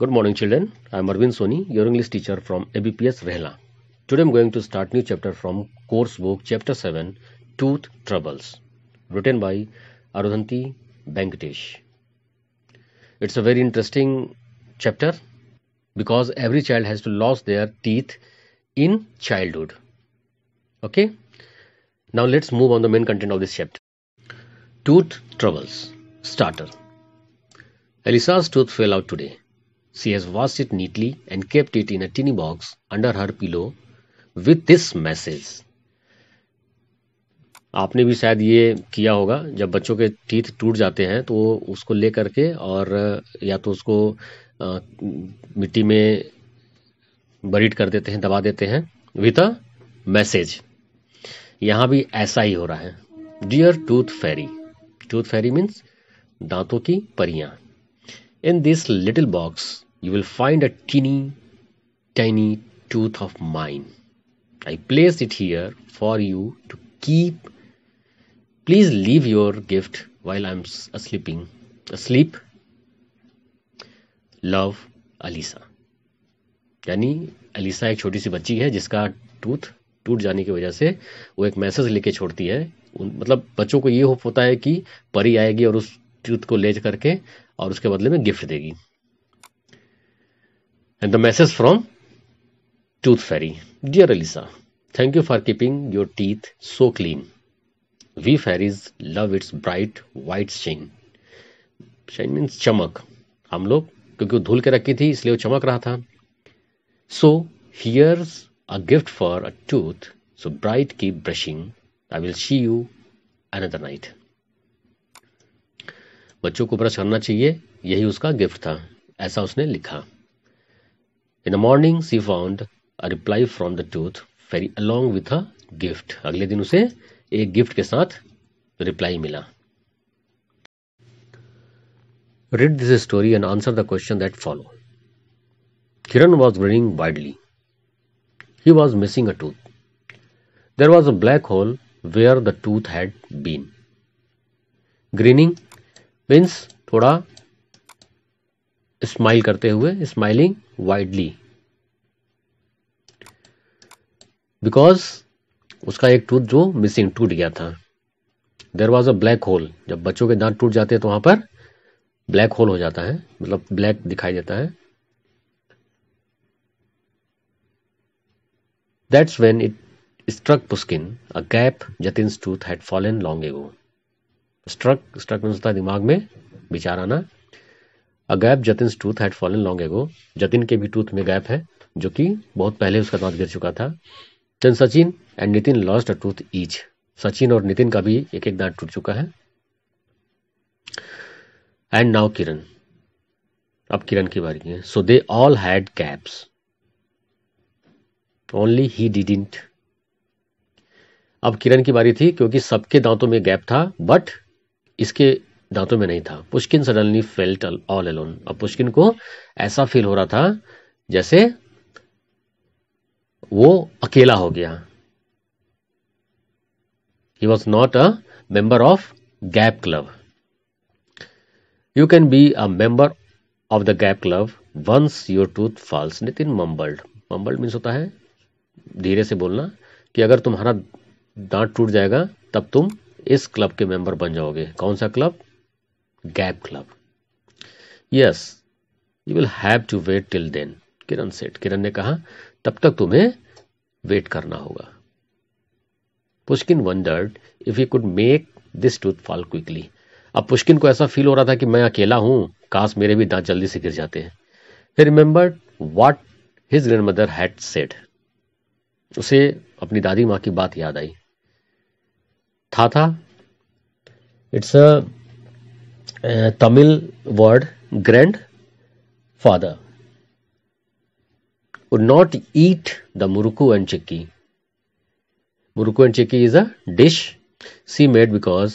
Good morning children, I am Arvind Soni, your English teacher from ABPS Rehla. Today I am going to start new chapter from course book chapter 7 Tooth Troubles written by Arudhanti Venkatesh. It's a very interesting chapter because every child has to lose their teeth in childhood. Okay? Now let's move on the main content of this chapter. Tooth Troubles Starter Elisa's tooth fell out today She has washed it neatly and kept it in a tiny box under her pillow with this message. आपने भी शायद ये किया होगा जब बच्चों के teeth टूट जाते हैं तो उसको ले करके और या तो उसको आ, मिट्टी में बरीड कर देते हैं दबा देते हैं विथ अ मैसेज यहाँ भी ऐसा ही हो रहा है dear tooth fairy tooth fairy means दांतों की परियां In this little box, you will find a teeny tiny tooth of mine. I placed it here for you to keep. Please leave your gift while I'm sleeping. Asleep. Love Alisa. यानी Alisa एक छोटी सी बच्ची है जिसका tooth टूट जाने की वजह से वो एक मैसेज लेके छोड़ती है मतलब बच्चों को ये होप होता है कि परी आएगी और उस टूथ को ले करके और उसके बदले में गिफ्ट देगी and the message from tooth fairy dear Alisa thank you for keeping your teeth so clean we fairies love its bright white shine shine means चमक हम लोग क्योंकि धूल के रखी थी इसलिए वो चमक रहा था so here's a gift for a tooth so bright keep brushing I will see you another night बच्चों को ब्रश करना चाहिए यही उसका गिफ्ट था ऐसा उसने लिखा in the morning she found a reply from the tooth fairy along with a gift अगले दिन उसे एक गिफ्ट के साथ रिप्लाई मिला read this story and answer the question that follow Kiran was grinning widely he was missing a tooth there was a black hole where the tooth had been grinning means थोड़ा smile करते हुए smiling widely because उसका एक tooth जो missing टूट गया था there was a black hole जब बच्चों के दांत टूट जाते हैं तो वहां पर ब्लैक होल हो जाता है मतलब ब्लैक दिखाई देता है that's when it struck Pushkin a gap Jatin tooth had fallen long ago struck struck था होता है दिमाग में विचार आना a gap Jatin tooth had fallen long ago Jatin के भी टूथ में गैप है जो कि बहुत पहले उसका दांत गिर चुका था then Sachin and Nitin lost a tooth each Sachin और नितिन का भी एक एक दांत टूट चुका है एंड नाउ किरण अब किरण की बारी है so they all had gaps only he didn't अब किरण की बारी थी क्योंकि सबके दांतों में गैप था बट इसके दांतों में नहीं था Pushkin suddenly felt all alone और पुष्किन को ऐसा फील हो रहा था जैसे वो अकेला हो गया he was not a member of gap club you can be a member of the gap club once your tooth falls Nitin mumbled mumbled means होता है धीरे से बोलना कि अगर तुम्हारा दांत टूट जाएगा तब तुम इस क्लब के मेंबर बन जाओगे कौन सा club gap club yes you will have to wait till then Kiran said Kiran ने कहा तब तक तुम्हें वेट करना होगा Pushkin wondered if you could make this tooth fall quickly अब पुष्किन को ऐसा फील हो रहा था कि मैं अकेला हूं काश मेरे भी दांत जल्दी से गिर जाते हैं ही remembered what his grandmother had said उसे अपनी दादी माँ की बात याद आई था it's a Tamil word grandfather would not eat the murukku and chikki murukku and chikki is a dish she made because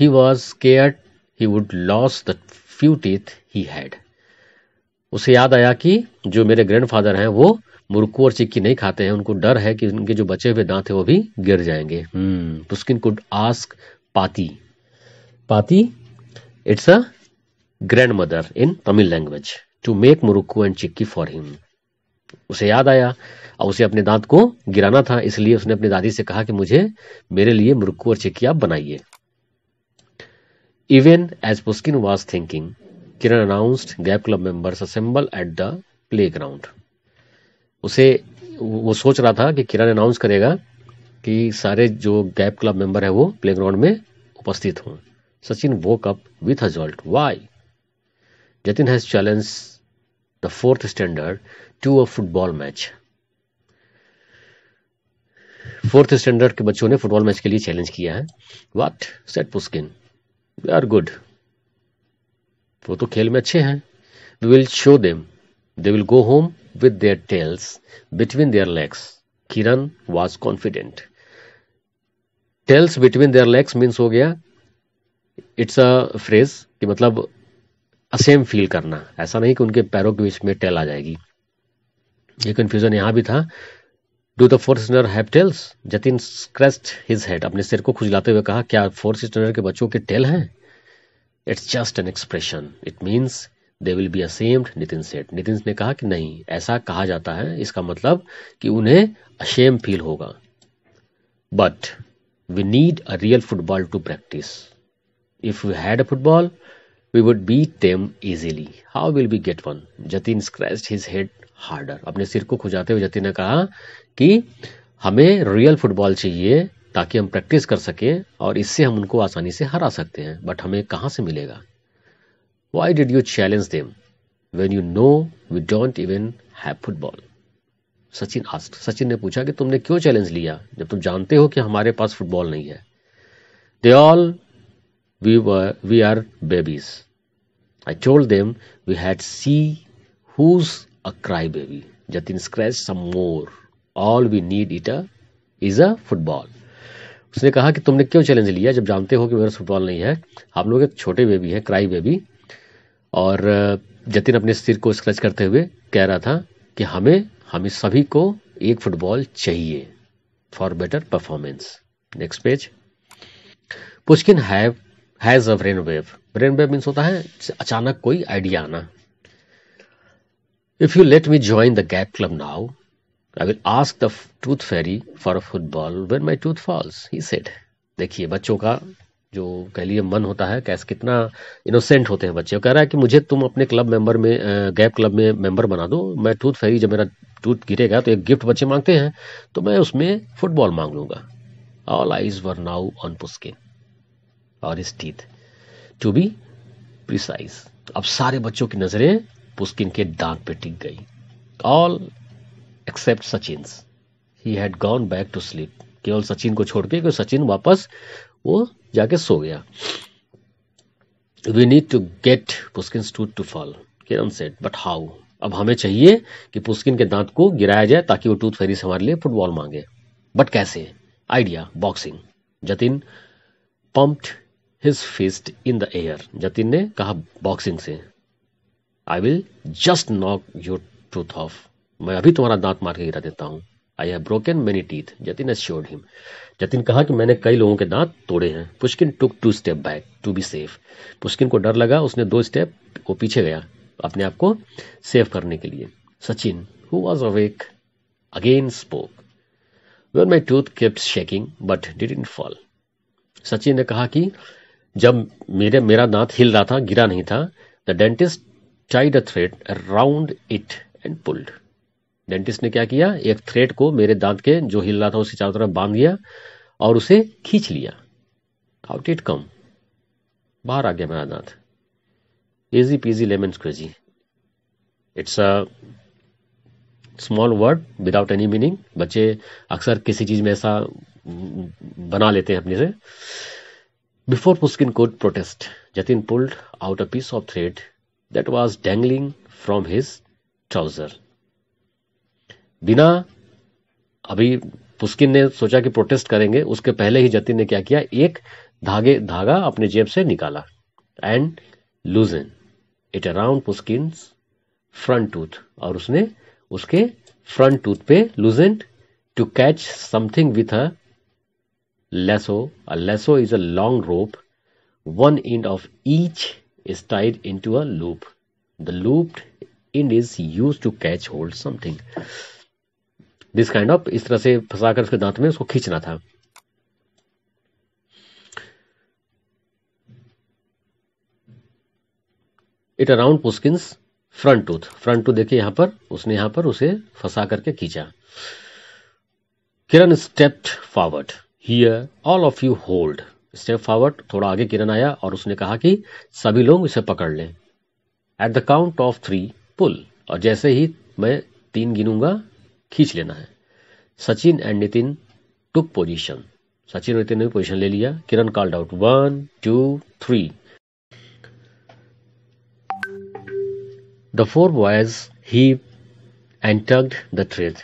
he was care he would lose the few teeth he had उसे याद आया कि जो मेरे ग्रैंड फादर हैं वो मुर्खों और चिक्की नहीं खाते हैं उनको डर है कि उनके जो बचे हुए दांत है वो भी गिर जाएंगे हम्म, पुस्किन could ask paati paati it's a grandmother in Tamil language to make murukku and chikki for him उसे याद आया और उसे अपने दांत को गिराना था इसलिए उसने अपनी दादी से कहा कि मुझे मेरे लिए मुरुक्कू और चिक्की आप बनाइए even as Pushkin was thinking Kiran announced gap club members assemble at the playground उसे वो सोच रहा था कि किरण अनाउंस करेगा कि सारे जो गैप क्लब मेंबर है वो ग्राउंड में उपस्थित हों Sachin woke up with a jolt why Jatin has challenge the fourth standard to a football match fourth standard के बच्चों ने फुटबॉल मैच के लिए चैलेंज किया है what said Pushkin we are good वो तो खेल में अच्छे हैं we will show them They will go home with their tails between their legs. Kiran was confident. Tails between their legs means हो गया इट्स अ फ्रेज कि मतलब असेम फील करना ऐसा नहीं कि उनके पैरों के बीच में टेल आ जाएगी ये कन्फ्यूजन यहां भी था डू द फोर सीटनर have tails Jatin scratched his head अपने सिर को खुजलाते हुए कहा क्या फोर स्टैंडर्ड के बच्चों के टेल हैं it's just an expression it means they will be ashamed Nitin said Nitin ने कहा कि नहीं ऐसा कहा जाता है इसका मतलब कि उन्हें अशेम फील होगा but we need a real football to practice if you had a football we would beat them easily how will we get one Jatin scratched his head harder अपने सिर को खुजाते हुए जतिन ने कहा कि हमें रियल फुटबॉल चाहिए ताकि हम प्रैक्टिस कर सकें और इससे हम उनको आसानी से हरा सकते हैं बट हमें कहाँ से मिलेगा Why did you challenge them when you know we don't even have football? Sachin asked Sachin ने पूछा कि तुमने क्यों चैलेंज लिया जब तुम जानते हो कि हमारे पास फुटबॉल नहीं है they all we we are babies I told them we had see who's a crybaby Jatin scratch some more all we need it is a football उसने कहा कि तुमने क्यों चैलेंज लिया जब जानते हो कि मेरा फुटबॉल नहीं है हम लोग एक छोटे बेबी हैं क्राई बेबी और जतिन अपने सिर को स्क्रच करते हुए कह रहा था कि हमें हमें सभी को एक फुटबॉल चाहिए for better performance next page Pushkin have has a brain wave brain wave means होता है अचानक कोई आइडिया आना if you let me join the gap club now I will ask the tooth fairy for a football when my tooth falls he said देखिए बच्चों का जो कह लिए मन होता है कैसे कितना इनोसेंट होते हैं बच्चे कह रहा है कि मुझे तुम अपने क्लब मेंबर में गैप क्लब में मेंबर बना दो मैं टूथ फेरी जब मेरा टूथ गिरेगा तो एक गिफ्ट बच्चे मांगते हैं तो मैं उसमें फुटबॉल मांग लूंगा all eyes were now on Pushkin और इस टीथ टू बी प्रिसाइज अब सारे बच्चों की नजरें पुस्किन के दांत पे टिक गई all except Sachin he had gone back to sleep केवल सचिन को छोड़ के सचिन वापस वो जाके सो गया we need to get Pushkin tooth to fall Kiran said but how अब हमें चाहिए कि पुस्किन के दांत को गिराया जाए ताकि वो टूथ फेरी से हमारे लिए फुटबॉल मांगे बट कैसे idea boxing Jatin pumped his fist in the air Jatin ने कहा बॉक्सिंग से I will just knock your tooth off मैं अभी तुम्हारा दांत मार के गिरा देता हूं I have broken many teeth Jatin assured him Jatin कहा कि मैंने कई लोगों के दांत तोड़े हैं Pushkin took two step back to be safe Pushkin को डर लगा उसने दो स्टेप वो पीछे गया अपने आप को सेव करने के लिए Sachin who was awake again spoke where my tooth kept shaking but didn't fall Sachin ने कहा कि जब मेरे मेरा दांत हिल रहा था गिरा नहीं था the dentist tied a thread around it and pulled dentist ने क्या किया एक थ्रेड को मेरे दांत के जो हिल रहा था उसे चारों तरफ बांध दिया और उसे खींच लिया आउट इट कम बाहर आ गया मेरा दांत easy peasy lemon squeezy it's a small word without any meaning बच्चे अक्सर किसी चीज में ऐसा बना लेते हैं अपने से before Pushkin could protest Jatin pulled out a piece of thread that was dangling from his trouser बिना अभी पुस्किन ने सोचा कि प्रोटेस्ट करेंगे उसके पहले ही जतिन ने क्या किया एक धागे धागा अपने जेब से निकाला and lassoed it around Pushkin front tooth और उसने उसके फ्रंट टूथ पे lassoed to catch something with a lasso a lasso is a long rope end of each is tied into a loop the loop end is use to catch hold something this kind of इस तरह से फंसाकर उसके दांत में उसको खींचना था it around Pushkin's front tooth front tooth देखिए यहां पर उसने यहां पर उसे फंसा करके खींचा Kiran stepped forward here all of you hold step forward थोड़ा आगे किरण आया और उसने कहा कि सभी लोग इसे पकड़ लें at the count of three pull और जैसे ही मैं तीन गिनूंगा खींच लेना है Sachin and Nitin took position Sachin Nitin ने पोजीशन ले लिया Kiran called out one two three the four boys he entered the thread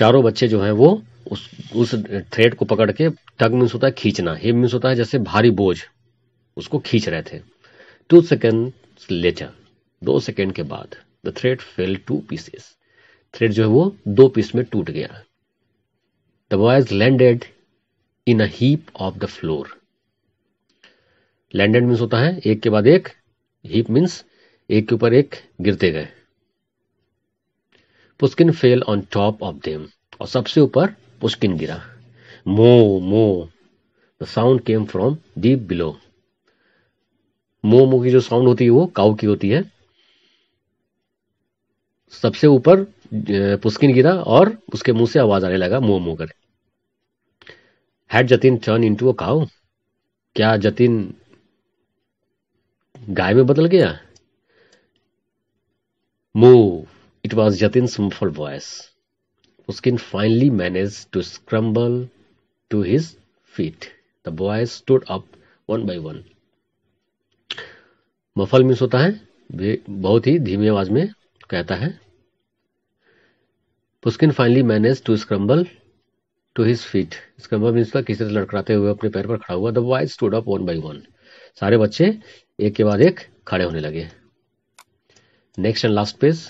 चारों बच्चे जो हैं वो उस उस थ्रेड को पकड़ के टग मीन्स होता है खींचना हिप मीन्स होता है जैसे भारी बोझ उसको खींच रहे थे टू सेकेंड लेटर दो सेकेंड के बाद the thread fell to pieces thread जो है वो दो पीस में टूट गया the boys landed in heap of the floor landed means होता है एक के बाद एक हीप मीन्स एक के ऊपर एक गिरते गए Pushkin fell on top of them और सबसे ऊपर पुस्किन गिरा moo moo the sound came from deep below moo moo की जो साउंड होती है वो काउ की होती है सबसे ऊपर पुस्किन गिरा और उसके मुंह से आवाज आने लगा मुंह मुंह कर had Jatin turn into a cow क्या जतिन गाय में बदल गया moo it was Jatin muffled voice Pushkin finally manage to scramble to his feet the boys stood up one by one muffle means होता है बहुत ही धीमी आवाज में कहता है Pushkin finally manage to scramble to his feet scramble means का किसी तरह हुए अपने पैर पर खड़ा हुआ the boy stood up one by one सारे बच्चे एक के बाद एक खड़े होने लगे next and last page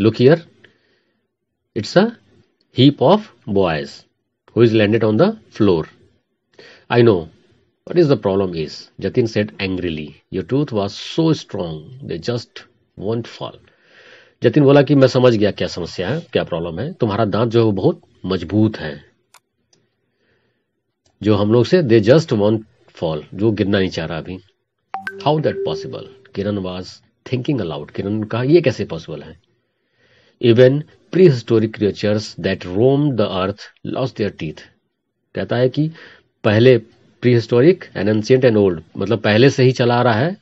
look here it's a heap of boys who is landed on the floor I know what is the problem is Jatin said angrily your tooth was so strong they just won't fall Jatin बोला कि मैं समझ गया क्या समस्या है क्या problem है तुम्हारा दांत जो है वो बहुत मजबूत है जो हम लोग से दे जस्ट वॉन्ट फॉल जो गिरना नहीं चाह रहा अभी how that possible Kiran was thinking aloud Kiran कहा यह कैसे पॉसिबल है even prehistoric creatures that roam the earth lose their teeth कहता है कि पहले prehistoric and ancient and old मतलब पहले से ही चला आ रहा है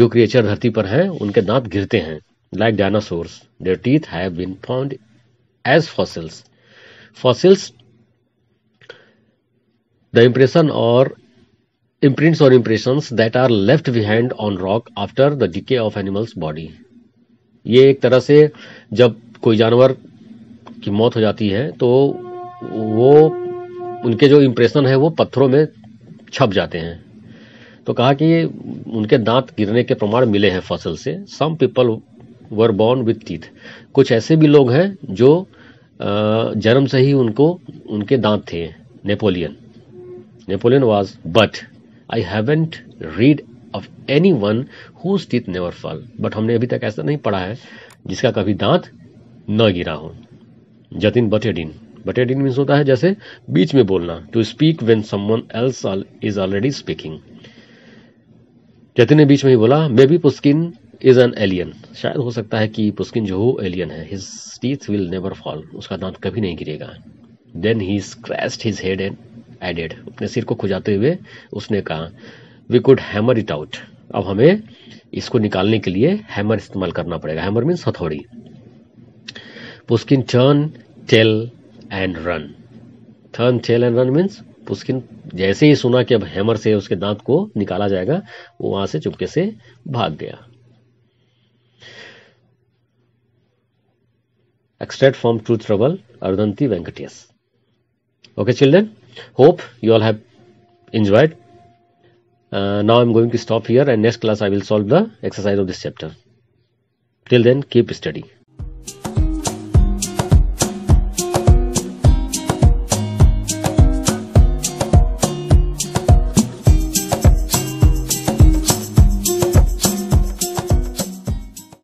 जो क्रिएचर धरती पर हैं उनके दांत गिरते हैं Like dinosaurs, their teeth have been found as fossils. Fossils, the impression or imprints or impressions that are left behind on rock after the decay of animals body. ये एक तरह से जब कोई जानवर की मौत हो जाती है तो वो उनके जो इम्प्रेशन है वो पत्थरों में छप जाते हैं तो कहा कि उनके दांत गिरने के प्रमाण मिले हैं फसल से some people were born with teeth कुछ ऐसे भी लोग हैं जो जन्म से ही उनको उनके दांत थे Napoleon Napoleon was but I haven't read of anyone whose teeth never fall but हमने अभी तक ऐसा नहीं पढ़ा है जिसका कभी दांत न गिरा हो जतिन बटेडिन बटेडिन मीन्स होता है जैसे बीच में बोलना to speak when someone else is already speaking जतिन ने बीच में ही बोला maybe Pushkin is an alien शायद हो सकता है कि पुस्किन जो हो एलियन है his teeth will never fall उसका दांत कभी नहीं गिरेगा then he scratched his head and added अपने सिर को खुजाते हुए उसने कहा we could hammer it out अब हमें इसको निकालने के लिए हैमर इस्तेमाल करना पड़ेगा हैमर मीन्स हथौड़ी Pushkin turn tail and run turn tail and run means Pushkin जैसे ही सुना कि अब हैमर से उसके दांत को निकाला जाएगा वो वहां से चुपके से भाग गया extract from Truth Trouble, Ardhanti Venkatesh. Okay, children, hope you all have enjoyed. Uh, now I'm going to stop here and next class I will solve the exercise of this chapter. Till then, keep studying.